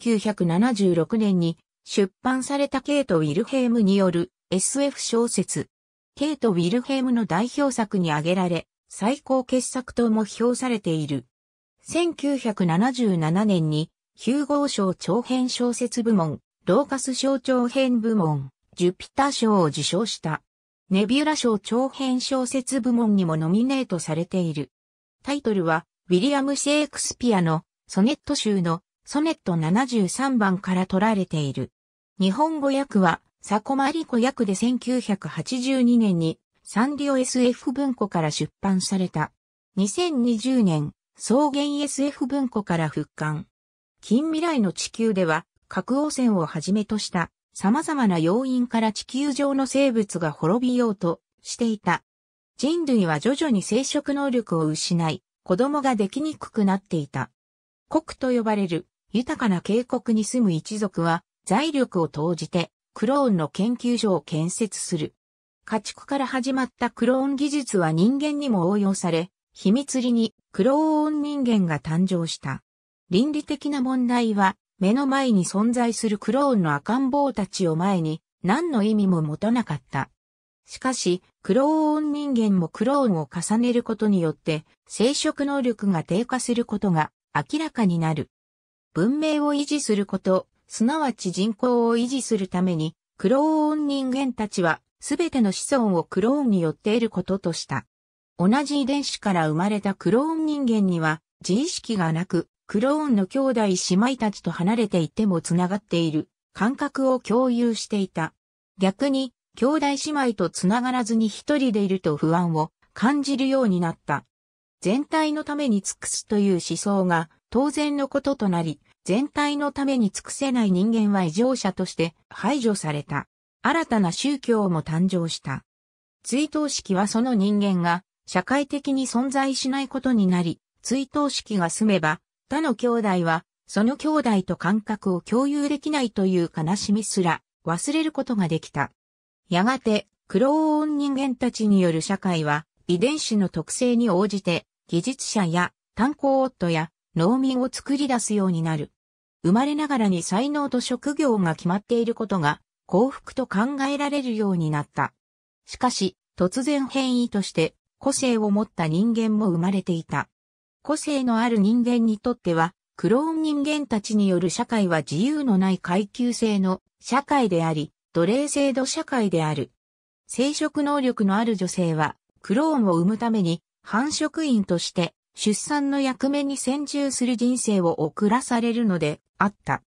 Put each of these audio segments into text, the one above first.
1976年に出版されたケイト・ウィルヘームによる SF 小説。ケイト・ウィルヘームの代表作に挙げられ、最高傑作とも評されている。1977年に、ヒューゴー賞長編小説部門、ローカス賞長編部門、ジュピター賞を受賞した。ネビュラ賞長編小説部門にもノミネートされている。タイトルは、ウィリアム・シェイクスピアのソネット集のソネット73番から取られている。日本語訳は、佐古マリコ訳で1982年にサンリオ SF 文庫から出版された。2020年、草原 SF 文庫から復刊。近未来の地球では、核汚染をはじめとした様々な要因から地球上の生物が滅びようとしていた。人類は徐々に生殖能力を失い、子供ができにくくなっていた。国と呼ばれる豊かな渓谷に住む一族は財力を投じてクローンの研究所を建設する。家畜から始まったクローン技術は人間にも応用され、秘密裏にクローン人間が誕生した。倫理的な問題は目の前に存在するクローンの赤ん坊たちを前に何の意味も持たなかった。しかし、クローン人間もクローンを重ねることによって生殖能力が低下することが明らかになる。文明を維持すること、すなわち人口を維持するために、クローン人間たちは、すべての子孫をクローンによって得ることとした。同じ遺伝子から生まれたクローン人間には、自意識がなく、クローンの兄弟姉妹たちと離れていても繋がっている、感覚を共有していた。逆に、兄弟姉妹と繋がらずに一人でいると不安を感じるようになった。全体のために尽くすという思想が当然のこととなり、全体のために尽くせない人間は異常者として排除された。新たな宗教も誕生した。追悼式はその人間が社会的に存在しないことになり、追悼式が済めば、他の兄弟は、その兄弟と感覚を共有できないという悲しみすら忘れることができた。やがて、クローン人間たちによる社会は、遺伝子の特性に応じて、技術者や炭鉱夫や農民を作り出すようになる。生まれながらに才能と職業が決まっていることが幸福と考えられるようになった。しかし、突然変異として個性を持った人間も生まれていた。個性のある人間にとっては、クローン人間たちによる社会は自由のない階級制の社会であり、奴隷制度社会である。生殖能力のある女性は、クローンを生むために、繁殖員として出産の役目に専従する人生を送らされるのであった。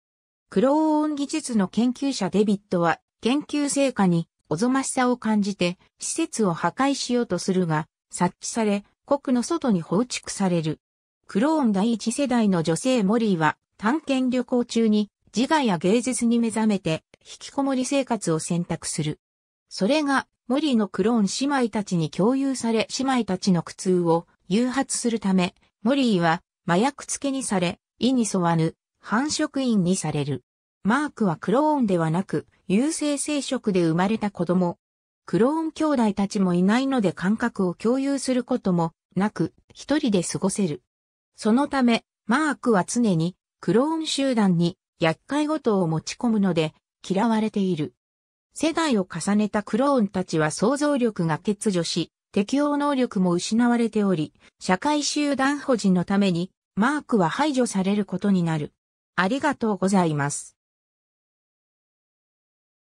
クローン技術の研究者デビットは研究成果におぞましさを感じて施設を破壊しようとするが察知され国の外に放逐される。クローン第一世代の女性モリーは探検旅行中に自我や芸術に目覚めて引きこもり生活を選択する。それがモリーのクローン姉妹たちに共有され姉妹たちの苦痛を誘発するため、モリーは麻薬付けにされ、意に沿わぬ繁殖員にされる。マークはクローンではなく、有性生殖で生まれた子供。クローン兄弟たちもいないので感覚を共有することもなく、一人で過ごせる。そのため、マークは常にクローン集団に厄介ごとを持ち込むので嫌われている。世代を重ねたクローンたちは想像力が欠如し、適応能力も失われており、社会集団保持のために、マークは排除されることになる。ありがとうございます。